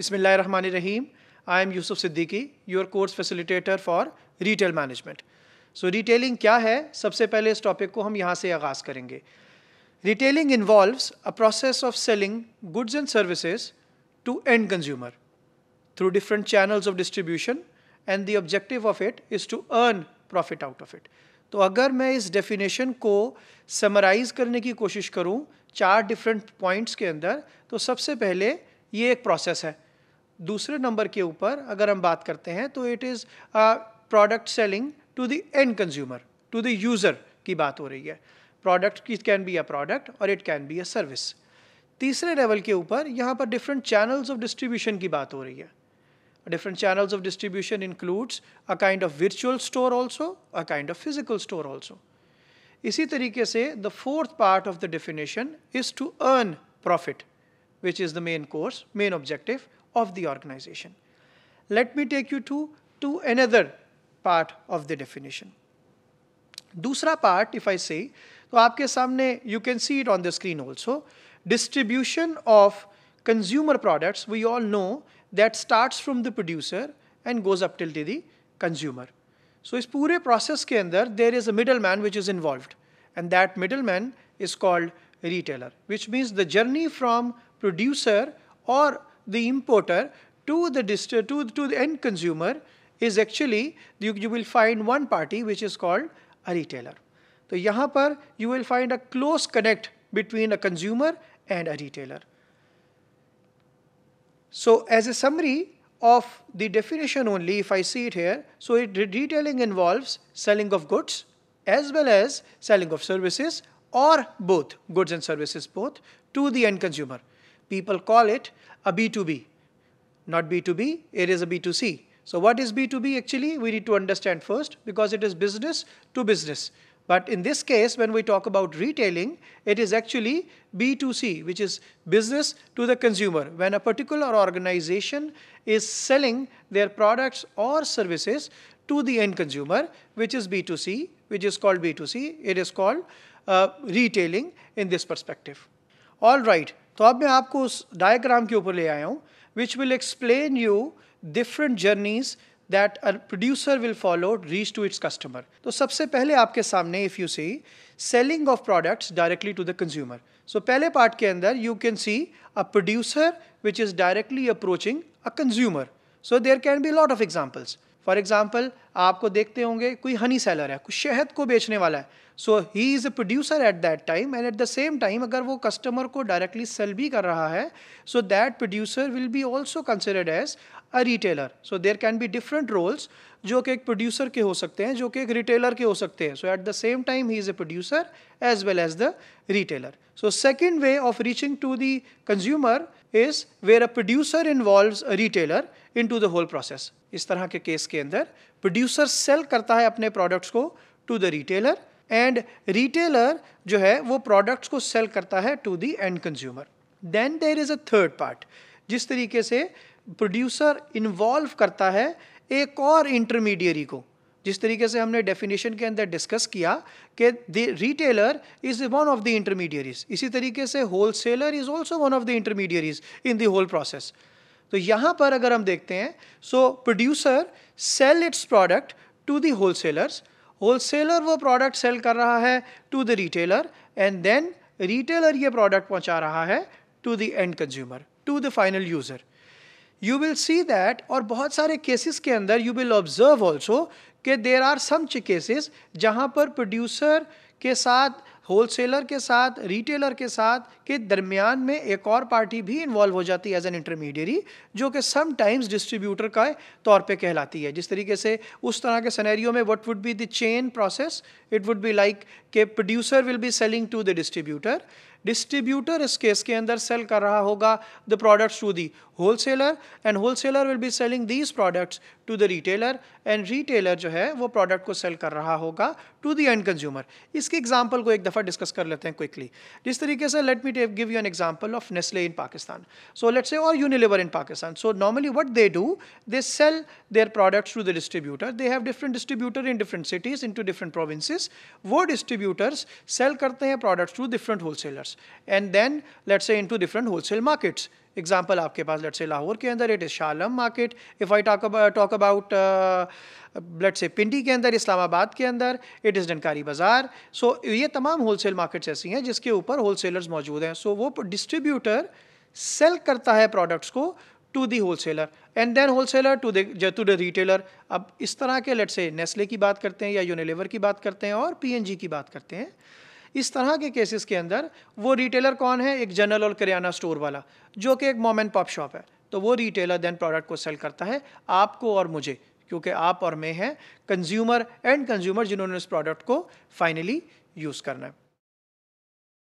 Rahim I am Yusuf Siddiqui your course facilitator for retail management so retailing क्या है सबसे पहले इस टॉपिक को हम यहाँ से आगाज़ करेंगे retailing involves a process of selling goods and services to end consumer through different channels of distribution and the objective of it is to earn profit out of it तो अगर मैं इस डेफिनेशन को समराइज करने की कोशिश करूँ चार डिफरेंट पॉइंट्स के अंदर तो सबसे पहले ये एक प्रोसेस है दूसरे नंबर के ऊपर अगर हम बात करते हैं तो it is product selling to the end consumer to the user की बात हो रही है प्रोडक्ट की can be a product or it can be a service तीसरे लेवल के ऊपर यहाँ पर डिफरेंट चैनल्स ऑफ डिस्ट्रीब्यूशन की बात हो रही है different channels of distribution includes a kind of virtual store also a kind of physical store also इसी तरीके से the fourth part of the definition is to earn profit which is the main course, main objective of the organization. Let me take you to, to another part of the definition. Dusra part, if I say, so, aapke samne, you can see it on the screen also, distribution of consumer products, we all know that starts from the producer and goes up till the consumer. So this pure process ke andar, there is a middleman which is involved and that middleman is called retailer, which means the journey from producer or the importer to the, to, to the end consumer is actually you, you will find one party which is called a retailer. So यहाँ you will find a close connect between a consumer and a retailer. So as a summary of the definition only, if I see it here, so it, retailing involves selling of goods as well as selling of services or both, goods and services both, to the end consumer. People call it a B2B. Not B2B, it is a B2C. So what is B2B actually? We need to understand first because it is business to business. But in this case, when we talk about retailing, it is actually B2C, which is business to the consumer. When a particular organization is selling their products or services to the end consumer, which is B2C, which is called B2C, it is called uh, retailing in this perspective. All right, तो अब मैं आपको उस diagram के ऊपर ले आया हूँ which will explain you different journeys that a producer will follow reach to its customer तो सबसे पहले आपके सामने if you see selling of products directly to the consumer so पहले पार्ट के अंदर you can see a producer which is directly approaching a consumer so there can be lot of examples for example आपको देखते होंगे कोई Honey seller है कुछ शहद को बेचने वाला है so he is a producer at that time and at the same time अगर वो कस्टमर को डायरेक्टली सेल भी कर रहा है so that producer will be also considered as a retailer so there can be different roles जो कि एक प्रोड्यूसर के हो सकते हैं जो कि एक रिटेलर के हो सकते हैं so at the same time he is a producer as well as the retailer so second way of reaching to the consumer is where a producer involve a retailer into the whole process इस तरह के case के अंदर producer cell करता है अपने products को to the retailer and retailer जो है वो प्रोडक्ट्स को सेल करता है to the end consumer then there is a third part जिस तरीके से प्रोड्यूसर इन्वॉल्व करता है एक और इंटरमीडियरी को जिस तरीके से हमने डेफिनेशन के अंदर डिस्कस किया कि the retailer is one of the intermediaries इसी तरीके से wholesaler is also one of the intermediaries in the whole process तो यहाँ पर अगर हम देखते हैं so producer sell its product to the wholesalers wholesaler वो प्रोडक्ट सेल कर रहा है to the retailer and then retailer ये प्रोडक्ट पहुँचा रहा है to the end consumer to the final user you will see that और बहुत सारे केसेस के अंदर यू विल ऑब्जर्व ऑल्सो कि देर आर सम केसेस जहाँ पर प्रोड्यूसर के साथ होलसेलर के साथ रिटेलर के साथ के दरमियान में एक और पार्टी भी इन्वॉल्व हो जाती है एज एन इंटरमीडियरी जो कि सम टाइम्स डिस्ट्रीब्यूटर का तौर पे कहलाती है जिस तरीके से उस तरह के सनेरियो में what would be the chain process it would be like के producer will be selling to the distributor distributor इस केस के अंदर सेल कर रहा होगा the products to the wholesaler and wholesaler will be selling these products to the retailer and retailer जो है वो प्रोडक्ट को सेल कर रहा होगा टू द एंड कंज्यूमर इसके एग्जाम्पल को एक दफ़ा डिस्कस कर लेते हैं क्विकली जिस तरीके से let me give you an example of Nestle in Pakistan so let's say और Unilever in Pakistan so normally what they do they sell their products to the distributor. They have different distributor in different cities, into different provinces. Wo distributors sell karte hain products to different wholesalers and then let's say into different wholesale markets. Example aapke paas, let's say, Lahore ke andar, it is Shalam market. If I talk about, talk about uh, let's say, Pindi ke andar, Islamabad ke andar, it is Dankari so So, ye tamam wholesale markets aisi hain, jiske upar wholesalers maujood hain. so, wo distributor sell karta hai products ko, to the wholesaler and then wholesaler to the to the retailer अब इस तरह के late से Nestle की बात करते हैं या यूनिलेवर की बात करते हैं और पी की बात करते हैं इस तरह के केसेस के अंदर वो रिटेलर कौन है एक जनरल और करियाना स्टोर वाला जो कि एक मोम एंड पॉप शॉप है तो वो रिटेलर देन प्रोडक्ट को सेल करता है आपको और मुझे क्योंकि आप और मैं हैं कंज्यूमर एंड कंज्यूमर जिन्होंने इस प्रोडक्ट को फाइनली यूज़ करना है